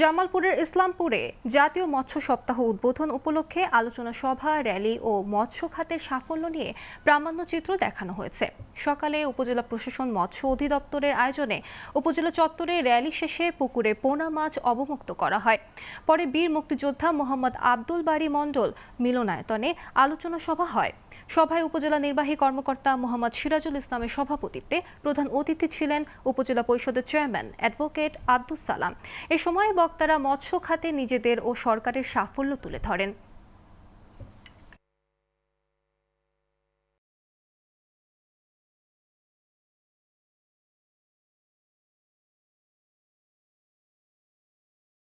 জামালপুরের ইসলামপুরে জাতীয় মৎস্য সপ্তাহ উদ্বোধন উপলক্ষে আলোচনা সভা র্যালি ও মৎস্য খাতের সাফল্য নিয়ে প্রামাণ্যচিত্র দেখানো হয়েছে সকালে উপজেলা প্রশাসন মৎস্য অধিদপ্তরের আয়োজনে উপজেলা চত্বরে র্যালি শেষে পুকুরে পোনা মাছ অবমুক্ত করা হয় পরে বীর মুক্তিযোদ্ধা মোহাম্মদ আব্দুল বাড়ি মণ্ডল মিলনায়তনে আলোচনা সভা হয় সভায় উপজেলা নির্বাহী কর্মকর্তা মোহাম্মদ সিরাজুল ইসলামের সভাপতিত্বে প্রধান অতিথি ছিলেন উপজেলা পরিষদের চেয়ারম্যান অ্যাডভোকেট আব্দুল সালাম এ সময় বক্তারা মৎস্য খাতে নিজেদের ও সরকারের সাফল্য তুলে ধরেন